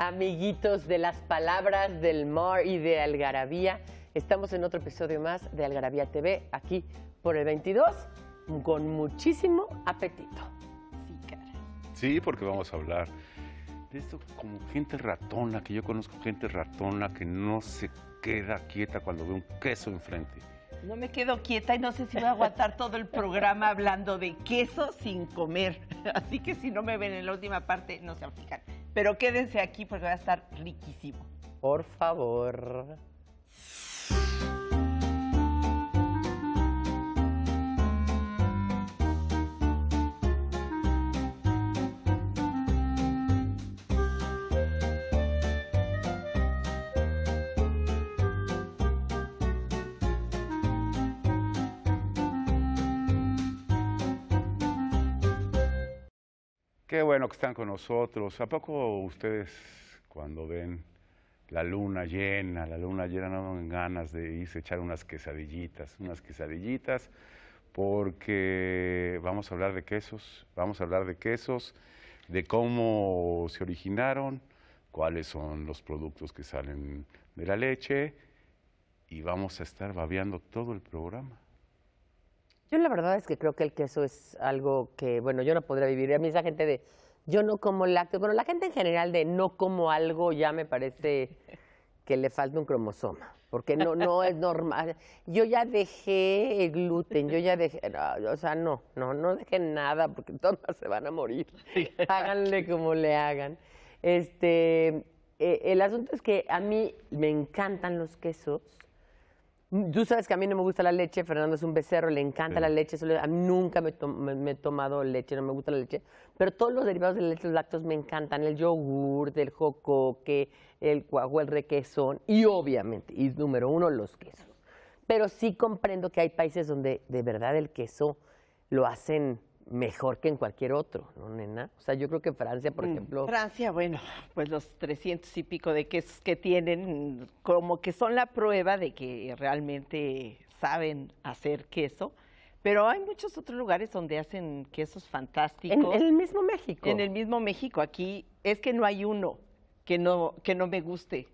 amiguitos de las palabras del mar y de Algarabía. Estamos en otro episodio más de Algarabía TV, aquí por el 22, con muchísimo apetito. Sí, porque vamos a hablar de esto como gente ratona, que yo conozco gente ratona que no se queda quieta cuando ve un queso enfrente. No me quedo quieta y no sé si voy a aguantar todo el programa hablando de queso sin comer. Así que si no me ven en la última parte, no se fijan. Pero quédense aquí porque va a estar riquísimo. Por favor. Qué bueno que están con nosotros. ¿A poco ustedes cuando ven la luna llena, la luna llena no dan ganas de irse a echar unas quesadillitas, unas quesadillitas? Porque vamos a hablar de quesos, vamos a hablar de quesos, de cómo se originaron, cuáles son los productos que salen de la leche y vamos a estar babeando todo el programa. Yo la verdad es que creo que el queso es algo que, bueno, yo no podría vivir. A mí esa gente de yo no como lácteos, bueno, la gente en general de no como algo ya me parece que le falta un cromosoma, porque no no es normal. Yo ya dejé el gluten, yo ya dejé, o sea, no, no no dejen nada porque todas se van a morir. Háganle como le hagan. Este, eh, el asunto es que a mí me encantan los quesos Mm, tú sabes que a mí no me gusta la leche, Fernando es un becerro, le encanta la leche, nunca me, he tomado leche, no me gusta la leche, pero todos los derivados de leche, los lácteos me encantan, el yogur, el jocoque, el cuajo, el requesón y obviamente, y número uno, los quesos. Pero sí comprendo que hay países donde de verdad el queso lo hacen mejor que en cualquier otro, ¿no, nena? O sea, yo creo que Francia, por mm, ejemplo... Francia, bueno, pues los 300 y pico de quesos que tienen, como que son la prueba de que realmente saben hacer queso, pero hay muchos otros lugares donde hacen quesos fantásticos. En, el mismo México. En el mismo México, aquí es que no hay uno, que no, que no me guste.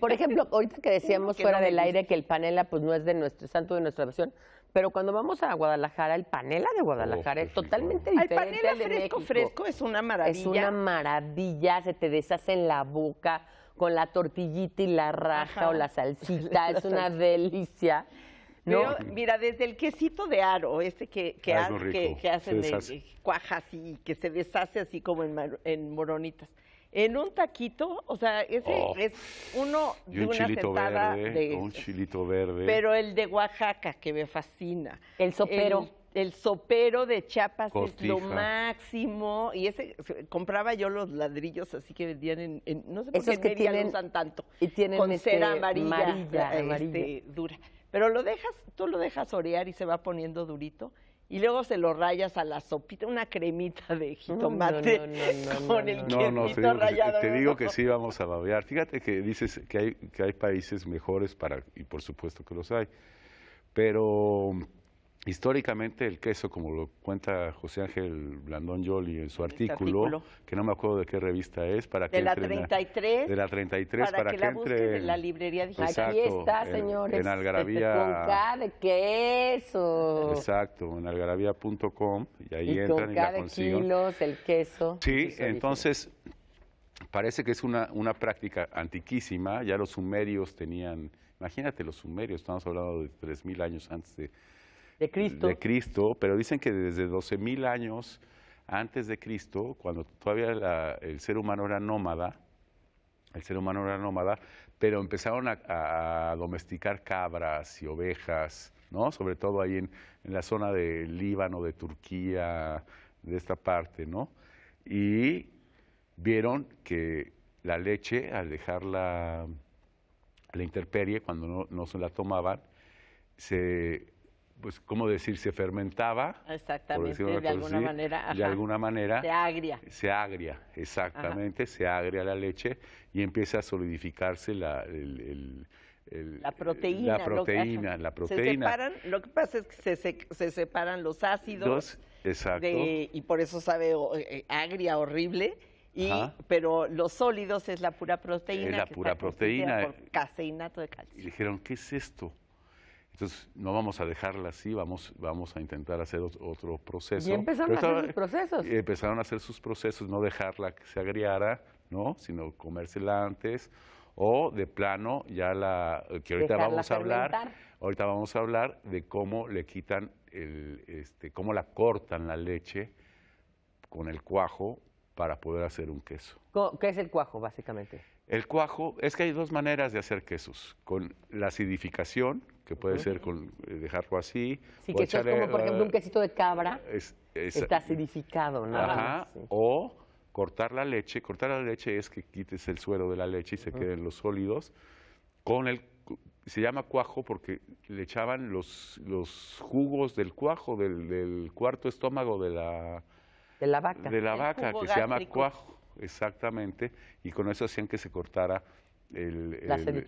Por ejemplo, ahorita que decíamos fuera del aire que el panela pues no es de nuestro santo de nuestra versión, pero cuando vamos a Guadalajara, el panela de Guadalajara oh, es totalmente diferente. El panela de fresco, fresco es una maravilla. Es una maravilla, se te deshace en la boca con la tortillita y la raja o la salsita, es una delicia. mira, desde el quesito de aro, este que, que, hacen de, cuajas y que se deshace así como en, en moronitas en un taquito, o sea, ese oh. es uno de un una chilito verde, de un chilito verde. Pero el de Oaxaca que me fascina, el sopero. El, sopero de Chiapas es lo máximo. Y ese, compraba yo los ladrillos así que vendían en, no sé por qué que tienen, usan tanto. Y tienen con este, cera amarilla, amarilla, eh, este, dura. Pero lo dejas, tú lo dejas orear y se va poniendo durito y luego se lo rayas a la sopita, una cremita de jitomate con el quesito no, Te digo que sí vamos a babear. Fíjate que dices que hay, que hay países mejores para, y por supuesto que los hay, pero Históricamente el queso, como lo cuenta José Ángel Blandón Yoli en su este artículo, que no me acuerdo de qué revista es, para que de la 33, de la 33 para, para que, la entre en la librería digital. Exacto, Aquí está, señores. En este, Algarabía. de queso. Exacto, en algarabía.com y ahí y entran y la consiguen. kilos el queso. Sí, entonces parece que es una, una práctica antiquísima, ya los sumerios tenían, imagínate los sumerios, estamos hablando de 3000 años antes de de Cristo. de Cristo, pero dicen que desde 12.000 años antes de Cristo, cuando todavía el ser humano era nómada, el ser humano era nómada, pero empezaron a, domesticar cabras y ovejas, ¿no? Sobre todo ahí en, la zona de Líbano, de Turquía, de esta parte, ¿no? Y vieron que la leche, al dejarla a la intemperie, cuando no se la tomaban, se pues, ¿cómo decir? Se fermentaba. Exactamente, de alguna manera. De alguna manera. Se agria. Se agria, exactamente, se agria la leche y empieza a solidificarse la, la proteína. La proteína, lo, Se lo que pasa es que se, se, separan los ácidos. exacto. y por eso sabe eh, eh, agria, horrible. Y, pero los sólidos es la pura proteína. Es la pura proteína. Por caseinato de calcio. Y dijeron, ¿qué es esto? Entonces, no vamos a dejarla así, vamos, vamos a intentar hacer otro proceso. Y empezaron a hacer sus procesos. Y Empezaron a hacer sus procesos, no dejarla que se agriara, ¿no? sino comérsela antes, o de plano, ya la, que ahorita vamos a hablar, ahorita vamos a hablar de cómo le quitan, el, este, cómo la cortan la leche con el cuajo para poder hacer un queso. ¿Qué es el cuajo, básicamente? El cuajo, es que hay dos maneras de hacer quesos, con la acidificación, que puede ser con eh, dejarlo así. Sí, que como, por ejemplo, un ah, quesito de cabra, está acidificado, ¿no? Ajá, o cortar la leche, cortar la leche es que quites el suero de la leche y se queden los sólidos, con el, se llama cuajo porque le echaban los, los jugos del cuajo, del, cuarto estómago de la... la vaca. De la vaca, que se llama cuajo exactamente, y con eso hacían que se cortara el, la eh,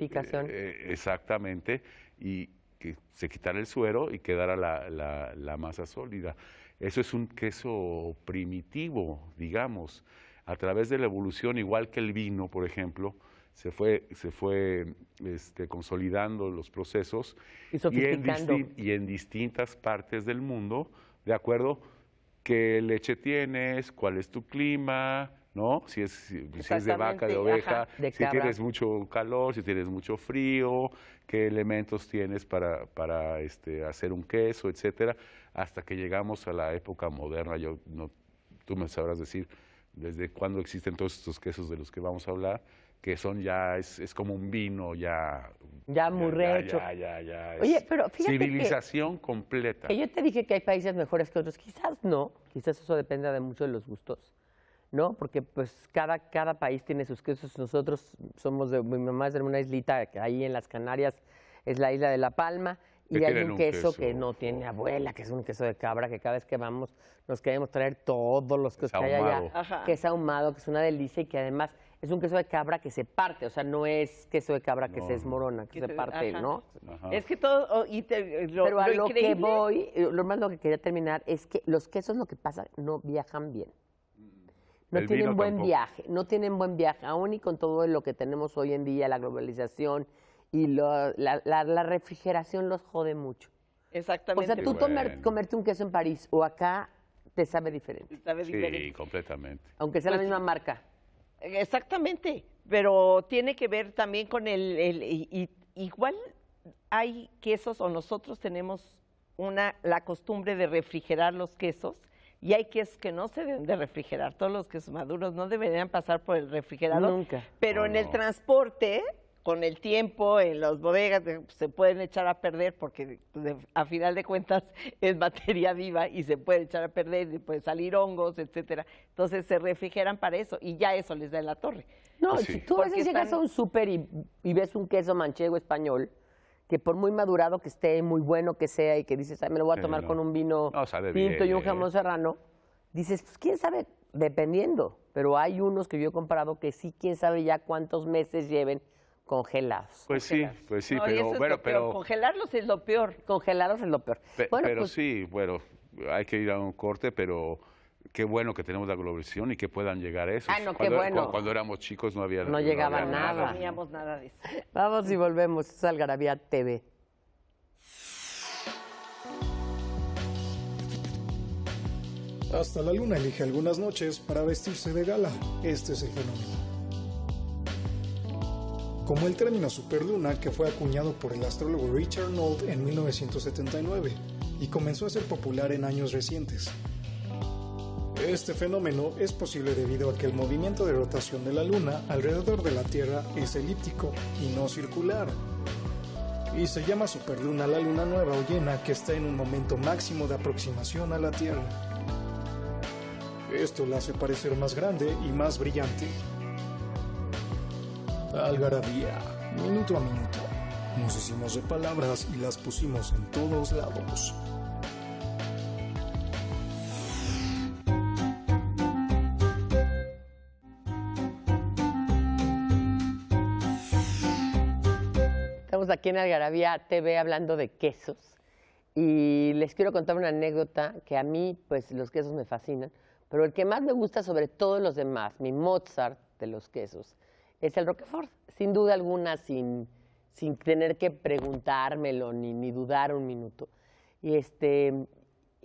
eh, exactamente, y que se quitara el suero y quedara la, masa sólida. Eso es un queso primitivo, digamos. A través de la evolución, igual que el vino, por ejemplo, se fue, se fue este, consolidando los procesos y, y en distintas partes del mundo, de acuerdo, qué leche tienes, cuál es tu clima, ¿no? Si es, de vaca, de oveja, si tienes mucho calor, si tienes mucho frío, qué elementos tienes para, para este, hacer un queso, etcétera, hasta que llegamos a la época moderna. Yo no, tú me sabrás decir desde cuándo existen todos estos quesos de los que vamos a hablar, que son ya, es, es como un vino ya... Ya murrecho. Ya, ya, Oye, pero fíjate Civilización completa. Que yo te dije que hay países mejores que otros, quizás no, quizás eso depende de mucho de los gustos. ¿no? Porque pues cada, cada país tiene sus quesos. Nosotros somos de, mi mamá es de una islita que ahí en las Canarias, es la isla de La Palma, y hay un, queso, que no tiene abuela, que es un queso de cabra, que cada vez que vamos nos queremos traer todos los quesos que hay allá, que es ahumado, que es una delicia y que además es un queso de cabra que se parte, o sea, no es queso de cabra que se desmorona, que, se, parte, ¿no? Es que todo, oh, y lo, Pero lo que voy, eh, lo más lo que quería terminar es que los quesos lo que pasa, no viajan bien. No tienen buen viaje, no tienen buen viaje, aún y con todo lo que tenemos hoy en día, la globalización y la, refrigeración los jode mucho. Exactamente. O sea, tú comerte un queso en París o acá te sabe diferente. Sí, completamente. Aunque sea la pues misma marca. Exactamente, pero tiene que ver también con el, y, igual hay quesos o nosotros tenemos una la costumbre de refrigerar los quesos y hay quesos que no se deben de refrigerar, todos los quesos maduros no deberían pasar por el refrigerador. Nunca. Pero en el transporte, con el tiempo, en las bodegas, eh, se pueden echar a perder porque a final de cuentas es materia viva y se puede echar a perder, y pueden salir hongos, etcétera. Entonces se refrigeran para eso y ya eso les da en la torre. No, si tú a veces llegas a un súper y ves un queso manchego español, que por muy madurado que esté, muy bueno que sea y que dices, Ay, me lo voy a tomar con un vino pinto y un jamón serrano, dices, pues quién sabe, dependiendo. Pero hay unos que yo he comprado que sí, quién sabe ya cuántos meses lleven congelados. Pues sí, pues sí, pero, Congelarlos es lo peor. Congelarlos es lo peor. pero pues sí, bueno, hay que ir a un corte, pero qué bueno que tenemos la globalización y que puedan llegar a eso. Ah, no, qué bueno. Cuando, éramos chicos no había No llegaba nada. No teníamos nada de eso. Vamos y volvemos. a Algarabía TV. Hasta la luna elige algunas noches para vestirse de gala. Este es el fenómeno. Como el término superluna que fue acuñado por el astrólogo Richard Nold en 1979 y comenzó a ser popular en años recientes. Este fenómeno es posible debido a que el movimiento de rotación de la Luna alrededor de la Tierra es elíptico y no circular. Y se llama superluna la luna nueva o llena que está en un momento máximo de aproximación a la Tierra. Esto la hace parecer más grande y más brillante. Algarabía, minuto a minuto. Nos hicimos de palabras y las pusimos en todos lados. aquí en Algarabía TV hablando de quesos y les quiero contar una anécdota que a mí, pues los quesos me fascinan, pero el que más me gusta sobre todos los demás, mi Mozart de los quesos, es el Roquefort, sin duda alguna, sin, sin tener que preguntármelo ni, ni dudar un minuto. Y este,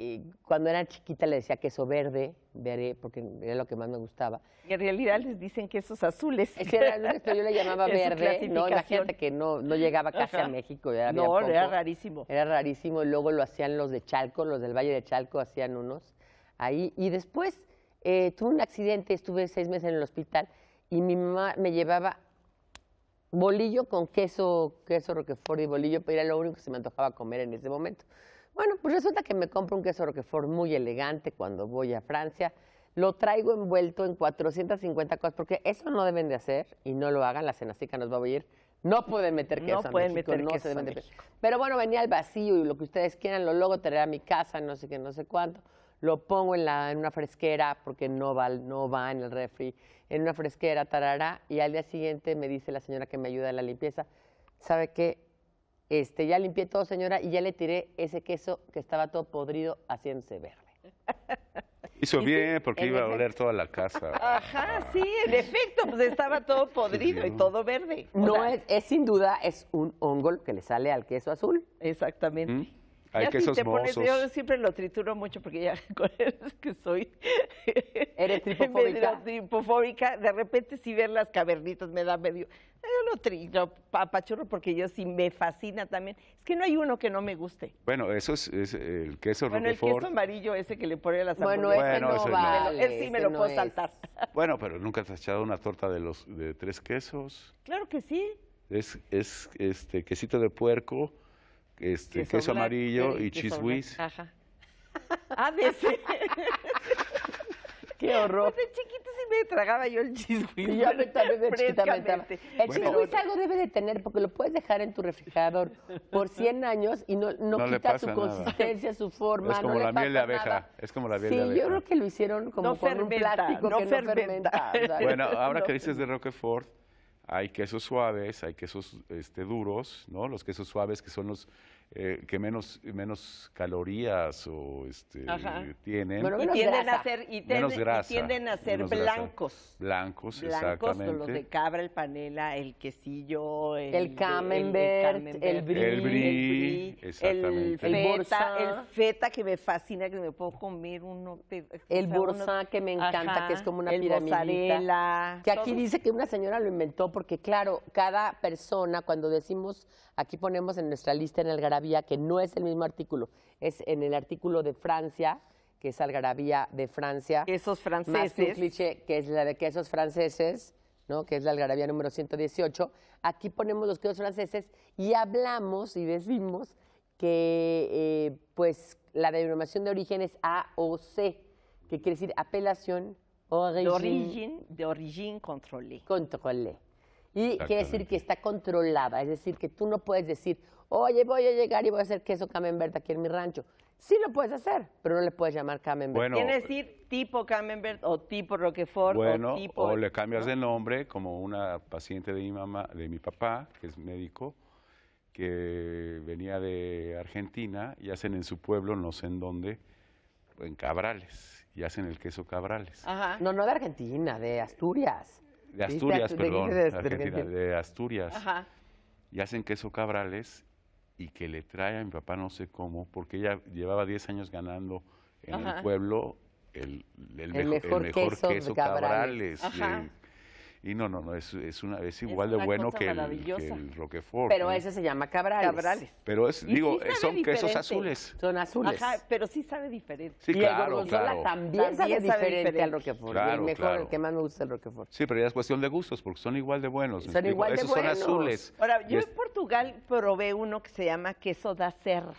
y cuando era chiquita le decía queso verde, veré, porque era lo que más me gustaba. Y en realidad les dicen quesos azules. yo le llamaba verde, ¿no? gente que no, no llegaba casi a México. no, era rarísimo. Era rarísimo, y luego lo hacían los de Chalco, los del Valle de Chalco hacían unos ahí. Y después eh, tuve un accidente, estuve seis meses en el hospital, y mi mamá me llevaba bolillo con queso, queso roquefort y bolillo, pero era lo único que se me antojaba comer en ese momento. Bueno, pues resulta que me compro un queso Roquefort muy elegante cuando voy a Francia. Lo traigo envuelto en 450 cosas, porque eso no deben de hacer y no lo hagan. La cenacica nos va a oír. No pueden meter queso no pueden meter queso Pero bueno, venía al vacío y lo que ustedes quieran, lo luego traeré a mi casa, no sé qué, no sé cuánto. Lo pongo en, la, en una fresquera porque no va, no va en el refri, en una fresquera, tarará. Y al día siguiente me dice la señora que me ayuda en la limpieza, ¿sabe qué? Este, ya limpié todo, señora, y ya le tiré ese queso que estaba todo podrido haciéndose verde. Hizo bien porque iba a oler toda la casa. Ajá, sí, en efecto, pues estaba todo podrido y todo verde. No, es, es, sin duda, es un hongo que le sale al queso azul. Exactamente. Hay ya yo siempre lo trituro mucho porque ya con es que soy. Eres tripofóbica. De repente, si ver las cavernitas me da medio. Yo lo, tri, papachorro, porque yo sí me fascina también. Es que no hay uno que no me guste. Bueno, eso es, el queso Bueno, el queso amarillo ese que le pone a las Bueno, ese no vale, Él sí me lo puedo saltar. Bueno, pero ¿nunca has echado una torta de los de tres quesos? Claro que sí. Es, es este quesito de puerco, este queso, amarillo y, cheese whiz. Ajá. Ah, de ese. Qué horror. Pues me tragaba yo el cheese El bueno, algo debe de tener porque lo puedes dejar en tu refrigerador por 100 años y no, no, quita su consistencia, su forma. Es como la miel de abeja. Es como la miel sí, Sí, yo creo que lo hicieron como con un plástico que fermenta. no fermenta. Bueno, ahora que dices de Roquefort, hay quesos suaves, hay quesos este, duros, ¿no? Los quesos suaves que son los eh, que menos, menos calorías o este, tienen. tienden a ser, menos grasa, tienden a ser blancos. blancos. Los de cabra, el panela, el quesillo, el, camembert, el, brie, el, feta, el feta que me fascina, que me puedo comer uno. el bursa que me encanta, que es como una piramidita. Que aquí dice que una señora lo inventó porque, claro, cada persona, cuando decimos, aquí ponemos en nuestra lista en el garaje, que no es el mismo artículo, es en el artículo de Francia, que es algarabía de Francia. Esos franceses. que cliché, que es la de quesos franceses, ¿no? que es la algarabía número 118. Aquí ponemos los quesos franceses y hablamos y decimos que eh, pues la denominación de origen es AOC, que quiere decir apelación o De origen, de origen Controlé. Y quiere decir que está controlada, es decir, que tú no puedes decir, oye, voy a llegar y voy a hacer queso camembert aquí en mi rancho. Sí lo puedes hacer, pero no le puedes llamar camembert. Quiere eh, decir tipo camembert o tipo roquefort que o tipo... o le cambias de nombre, como una paciente de mi mamá, de mi papá, que es médico, que venía de Argentina y hacen en su pueblo, no sé en dónde, en Cabrales, y hacen el queso Cabrales. No, no de Argentina, de Asturias de Asturias, perdón, de, Argentina, de Asturias, y hacen queso cabrales y que le trae a mi papá no sé cómo, porque ella llevaba 10 años ganando en el pueblo el, mejor, queso, cabrales y no, no, no, es, una, es igual de bueno que el, Roquefort. Pero ese se llama cabrales. Pero es, digo, son quesos azules. Son azules. pero sí sabe diferente. Sí, y claro, el claro. También, sabe, diferente, al Roquefort. el mejor, el que más me gusta el Roquefort. Sí, pero ya es cuestión de gustos, porque son igual de buenos. Son igual de buenos. son azules. Ahora, yo en Portugal probé uno que se llama queso da serra,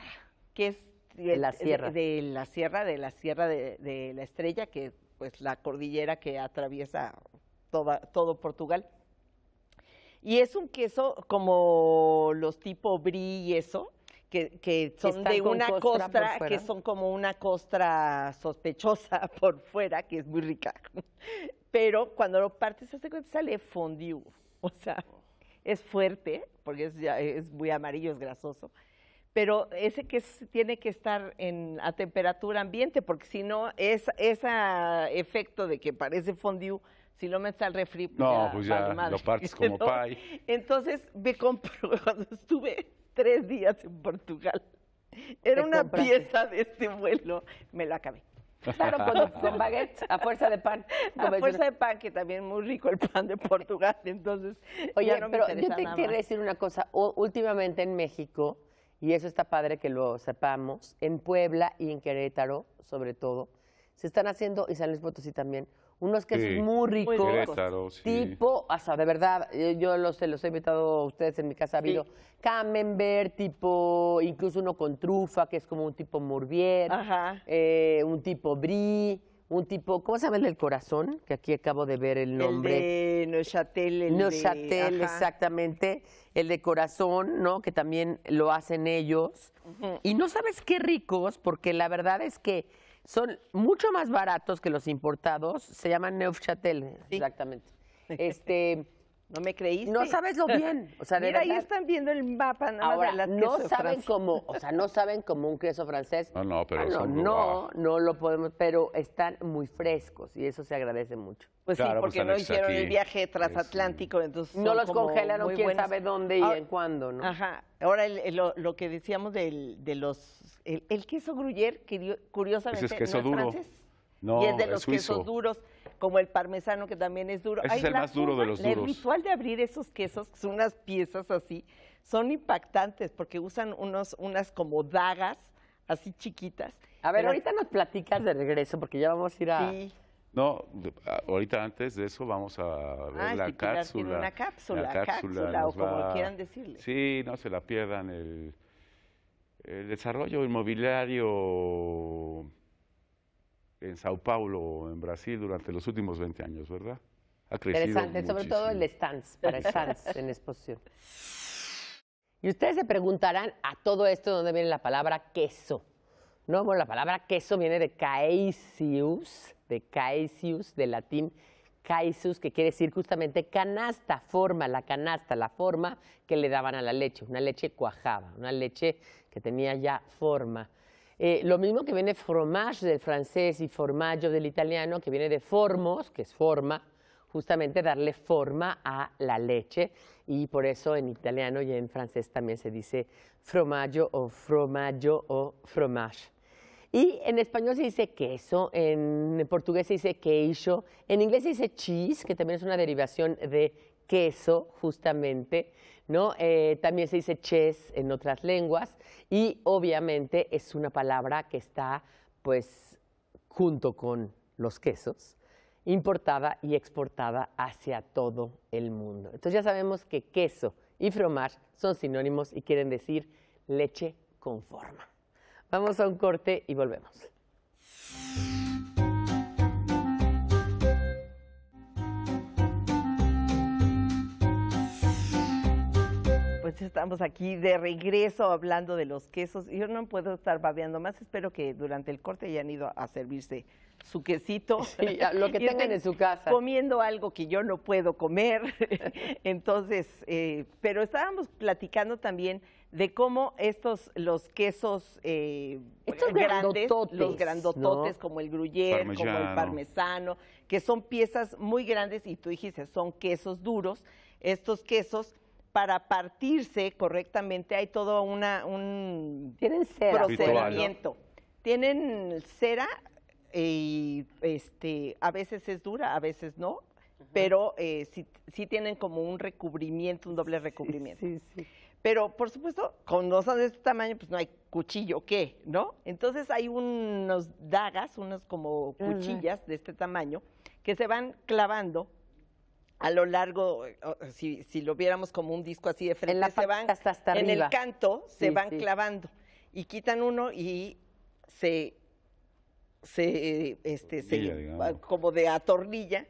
que es de, la sierra. De, la sierra, de la sierra de, de la estrella, que pues la cordillera que atraviesa todo Portugal. Y es un queso como los tipo brie y eso, que, son de una costra, que son como una costra sospechosa por fuera, que es muy rica. Pero cuando lo partes, hace cuenta, sale fondue. O sea, es fuerte, porque es, ya, es muy amarillo, es grasoso. Pero ese queso tiene que estar en, a temperatura ambiente, porque si no, ese efecto de que parece fondue si lo metes al refri, no, pues, pues ya lo partes como pay. Entonces me compro, cuando estuve tres días en Portugal, era una pieza de este vuelo, me lo acabé. Claro, con, con baguette, a fuerza de pan. A fuerza de pan, que también muy rico el pan de Portugal, entonces. Oye, pero yo te quiero decir una cosa. últimamente en México, y eso está padre que lo sepamos, en Puebla y en Querétaro, sobre todo, se están haciendo, y San Luis Potosí también, unos que es muy ricos, tipo, hasta de verdad, eh, yo los, he invitado a ustedes en mi casa, ha habido camembert, tipo, incluso uno con trufa, que es como un tipo Morbière eh, un tipo brie, un tipo, ¿cómo se llama el del corazón? Que aquí acabo de ver el nombre. El de no El exactamente. El de corazón, ¿no? Que también lo hacen ellos. Y no sabes qué ricos, porque la verdad es que son mucho más baratos que los importados. Se llaman Neufchatel, exactamente. Este. No me creíste. No sabes lo bien. O Mira, ahí están viendo el mapa no saben cómo, o sea, no saben cómo un queso francés. No, no, pero ah, no, no, lo podemos, pero están muy frescos y eso se agradece mucho. Pues sí, pues, porque no hicieron el viaje transatlántico, entonces no los congelaron quién sabe dónde y ah, en cuándo, ¿no? Ajá. Ahora lo, que decíamos de los el, el queso gruyere, curiosamente, es queso no es no, es de los quesos duros, como el parmesano, que también es duro. es el más duro de los duros. El ritual de abrir esos quesos, que son unas piezas así, son impactantes porque usan unos, unas como dagas así chiquitas. A ver, ahorita nos platicas de regreso porque ya vamos a ir a... No, ahorita antes de eso vamos a ver ah, la, cápsula, una cápsula. La cápsula, o como quieran decirle. Sí, no se la pierdan el... El desarrollo inmobiliario en Sao Paulo, en Brasil, durante los últimos 20 años, ¿verdad? Ha crecido Interesante, sobre todo el stands, para stands en exposición. Y ustedes se preguntarán a todo esto dónde viene la palabra queso. No, bueno, la palabra queso viene de caesius, de caesius, de latín kaisus, que quiere decir justamente canasta, forma, la canasta, la forma que le daban a la leche, una leche cuajada, una leche que tenía ya forma. Eh, lo mismo que viene fromage del francés y formaggio del italiano, que viene de formos, que es forma, justamente darle forma a la leche y por eso en italiano y en francés también se dice fromaggio o fromaggio o fromage. Y en español se dice queso, en portugués se dice queijo, en inglés se dice cheese, que también es una derivación de queso, justamente, ¿no? Eh, también se dice ches en otras lenguas y obviamente es una palabra que está, pues, junto con los quesos, importada y exportada hacia todo el mundo. Entonces ya sabemos que queso y fromage son sinónimos y quieren decir leche con forma. Vamos a un corte y volvemos. Pues, estamos aquí de regreso hablando de los quesos. Yo no puedo estar babeando más. Espero que durante el corte hayan ido a servirse su quesito. lo que tengan en su casa. Comiendo algo que yo no puedo comer. Entonces, eh, pero estábamos platicando también de cómo estos, los quesos eh, grandes, los grandototes como el gruyere, como el parmesano, que son piezas muy grandes y tú dijiste, son quesos duros. Estos quesos para partirse correctamente hay todo una, un procedimiento. Tienen cera y este, a veces es dura, a veces no, pero eh, sí, tienen como un recubrimiento, un doble recubrimiento. pero por supuesto, con son de este tamaño, pues no hay cuchillo, ¿qué? ¿No? Entonces hay unos dagas, unas como cuchillas de este tamaño, que se van clavando a lo largo, eh, si, si, lo viéramos como un disco así de frente, se van, en el canto se van clavando y quitan uno y se, se, este, se como de atornilla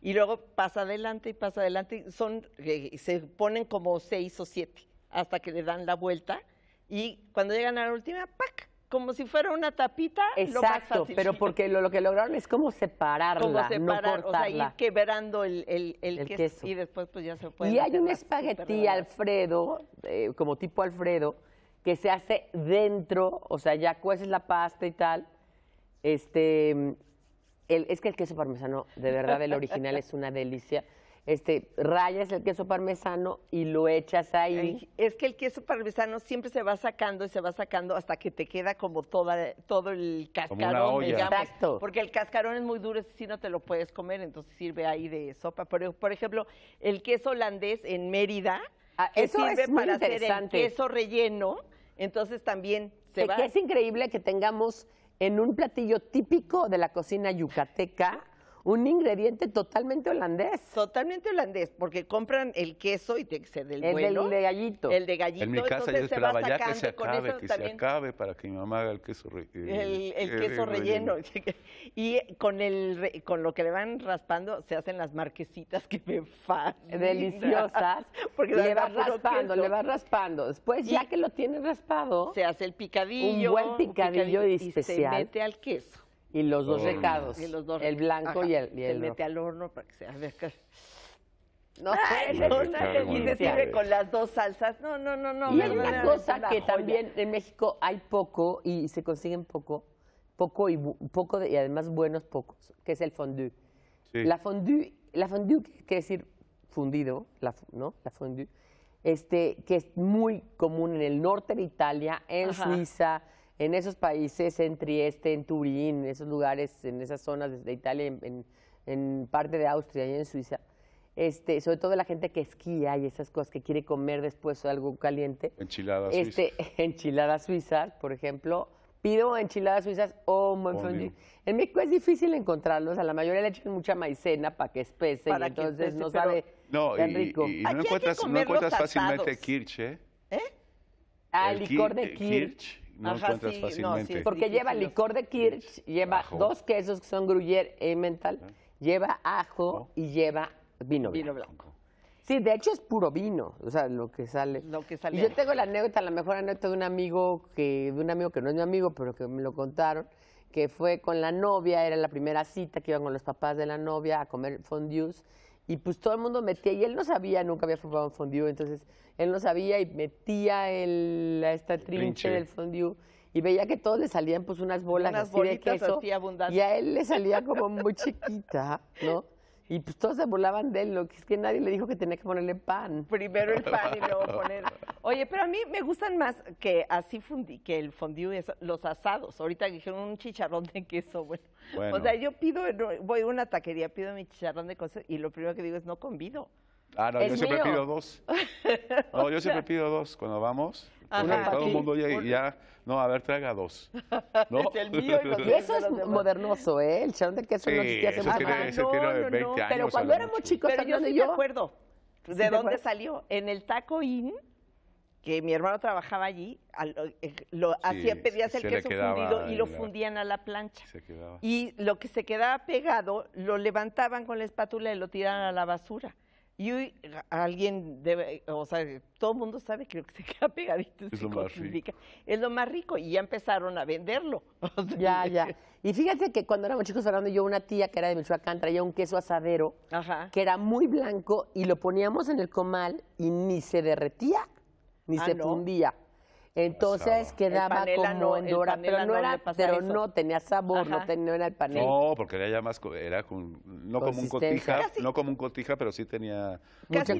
y luego pasa adelante y pasa adelante, son, eh, se ponen como seis o siete hasta que le dan la vuelta y cuando llegan a la última, ¡pac! como si fuera una tapita. Exacto, pero porque lo, que lograron es como separarla, como separar, no cortarla. O sea, ir quebrando el, el, el, queso, Y después pues ya se puede. Y hay un espagueti Alfredo, eh, como tipo Alfredo, que se hace dentro, o sea, ya cueces la pasta y tal. Este, es que el queso parmesano, de verdad, el original es una delicia este, rayas el queso parmesano y lo echas ahí. Es que el queso parmesano siempre se va sacando y se va sacando hasta que te queda como toda, todo el cascarón, Exacto. Porque el cascarón es muy duro, si no te lo puedes comer, entonces sirve ahí de sopa. por ejemplo, el queso holandés en Mérida, ah, eso sirve para hacer queso relleno, entonces también se va. es increíble que tengamos en un platillo típico de la cocina yucateca un ingrediente totalmente holandés. Totalmente holandés, porque compran el queso y te excede el, de gallito. El de gallito. En mi casa yo esperaba ya que se acabe, que se acabe para que mi mamá haga el queso relleno. El, relleno. Y con, el, con lo que le van raspando se hacen las marquesitas que me fascinan. Deliciosas. Porque le vas raspando, le vas raspando. Después, ya que lo tiene raspado, se hace el picadillo. Un buen picadillo, y, se mete al queso. Y los dos recados. el blanco y el, y mete al horno para que se vea. No, no, no, no con las dos salsas. No, no, no, Y hay una cosa que también en México hay poco y se consiguen poco, poco y poco y además buenos pocos, que es el fondue. La fondue, la fondue quiere decir fundido, la, ¿no? La fondue. Este, que es muy común en el norte de Italia, en Suiza, en esos países, en Trieste, en Turín, en esos lugares, en esas zonas de Italia, en, parte de Austria y en Suiza, este, sobre todo la gente que esquía y esas cosas que quiere comer después de algo caliente. Enchiladas este, suizas. Enchiladas suizas, por ejemplo. Pido enchiladas suizas o En México es difícil encontrarlos, a la mayoría le echan mucha maicena para que espese entonces no sabe no, tan rico. Y, no, encuentras, no, encuentras, fácilmente kirch, ¿Eh? ¿Eh? Ah, el, licor de kirch no sí, porque lleva licor de Kirch, lleva dos quesos que son Gruyere y e mental lleva ajo y lleva vino blanco. Vino blanco. Sí, de hecho es puro vino, o sea, lo que sale. sale. Y yo tengo la anécdota, la mejor anécdota de un amigo que de un amigo que no es mi amigo, pero que me lo contaron, que fue con la novia, era la primera cita que iban con los papás de la novia a comer fondue y pues todo el mundo metía, y él no sabía, nunca había fumado un fondue, entonces él no sabía y metía el, esta trinche del fondue y veía que todos le salían pues unas bolas unas de queso y a él le salía como muy chiquita, ¿no? Y pues todos se burlaban de él, que es que nadie le dijo que tenía que ponerle pan. Primero el pan y luego poner. Oye, pero a mí me gustan más que así fundí, que el fondue los asados. Ahorita dijeron un chicharrón de queso, bueno. O sea, yo pido, voy a una taquería, pido mi chicharrón de queso y lo primero que digo es no convido. Ah, no, yo siempre pido dos. No, yo siempre pido dos cuando vamos. Ajá, todo el mundo llega ya, no, a ver, traiga dos. ¿No? el mío y, eso es modernoso, ¿eh? El chalón de queso no existía hace mucho tiene, tiempo. No, no, 20 Años, Pero cuando éramos chicos, Pero yo sí me acuerdo. ¿De dónde salió? En el Taco inn, que mi hermano trabajaba allí, eh, lo, pedías el queso fundido y lo fundían a la plancha. y lo que se quedaba pegado, lo levantaban con la espátula y lo tiraban a la basura. Y hoy alguien debe, o sea, todo el mundo sabe que lo que se queda pegadito es, lo más rico. es lo más rico y ya empezaron a venderlo. ya, ya. Y fíjate que cuando éramos chicos, hablando, yo una tía que era de Michoacán traía un queso asadero que era muy blanco y lo poníamos en el comal y ni se derretía, ni ah, se fundía. Entonces quedaba como no, pero, no, era, no tenía sabor, no, tenía, el panel. No, porque era ya más, era con, no como un cotija, no como un cotija, pero sí tenía casi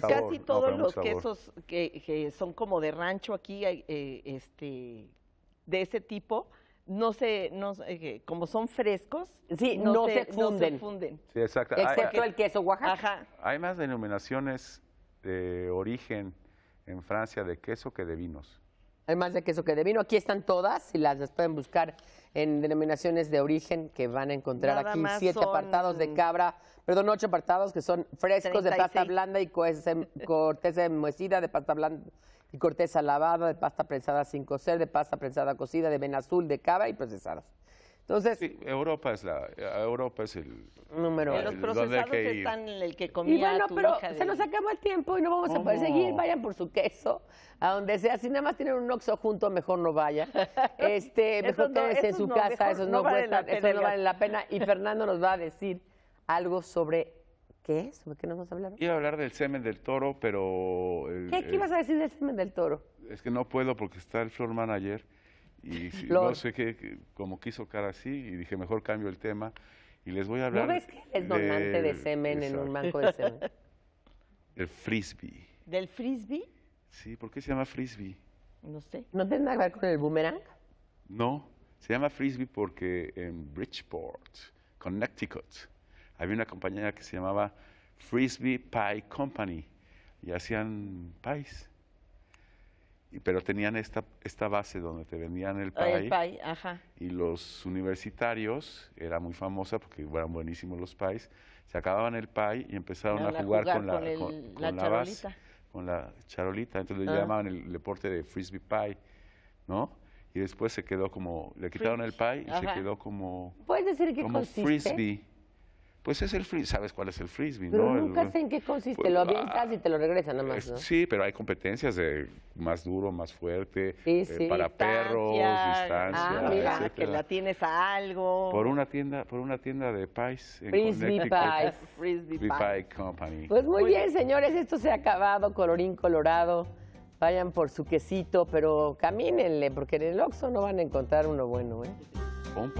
Casi todos los quesos que, son como de rancho aquí, eh, este, de ese tipo, no se, no, eh, como son frescos, sí, no, se, funden. Ah, Excepto eh, el queso Oaxaca. Hay más denominaciones de origen en Francia de queso que de vinos. Hay más de queso que de vino. Aquí están todas y las pueden buscar en denominaciones de origen que van a encontrar aquí siete apartados de cabra, perdón, ocho apartados que son frescos de pasta blanda y em, corteza enmohecida de pasta blanda y corteza lavada de pasta prensada sin cocer, de pasta prensada cocida, de vena azul, de cabra y procesadas. Entonces, sí, Europa es la eh, Europa es el número uno. los procesados que están el que comía y bueno, pero se nos acabó el tiempo y no vamos a poder seguir. Vayan por su queso a donde sea. Si nada más tienen un oxo junto, mejor no vayan. Este, mejor no, en su casa, esos no, vale eso no vale la pena. Y Fernando nos va a decir algo sobre ¿Qué es? ¿Sobre qué nos vamos a hablar? Iba a hablar del semen del toro, pero... ¿Qué, ibas a decir del semen del toro? Es que no puedo porque está el floor manager y yo no sé qué, como quiso cara así, y dije, mejor cambio el tema y les voy a hablar. ¿No ves que es donante de, semen en un banco de semen? El frisbee. ¿Del frisbee? Sí, ¿por qué se llama frisbee? No sé. ¿No tiene nada que ver con el boomerang? No, se llama frisbee porque en Bridgeport, Connecticut, había una compañía que se llamaba Frisbee Pie Company y hacían pies pero tenían esta, esta base donde te vendían el pie ajá. Y los universitarios, era muy famosa porque eran buenísimos los pies, se acababan el pie y empezaron a jugar, con la, la, charolita. con la charolita. Entonces le ah. llamaban el deporte de frisbee pie, ¿no? Y después se quedó como, le quitaron el pie y se quedó como, ¿Puedes decir frisbee. Pues es el frisbee, ¿sabes cuál es el frisbee? nunca sé en qué consiste, pues, lo avientas y te lo regresan nada más, Sí, pero hay competencias de más duro, más fuerte, eh, para perros, distancia, Ah, mira, ah, que la tienes a algo. Por una tienda, por una tienda de pies. frisbee Pies. Frisbee Pie. Company. Pues muy bien, señores, esto se ha acabado, colorín colorado vayan por su quesito, pero camínenle, porque en el Oxxo no van a encontrar uno bueno, ¿eh? Un